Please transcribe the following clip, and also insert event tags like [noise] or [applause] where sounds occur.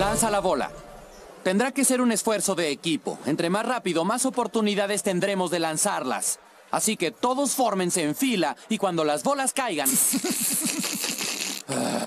Lanza la bola. Tendrá que ser un esfuerzo de equipo. Entre más rápido, más oportunidades tendremos de lanzarlas. Así que todos fórmense en fila y cuando las bolas caigan... [laughs]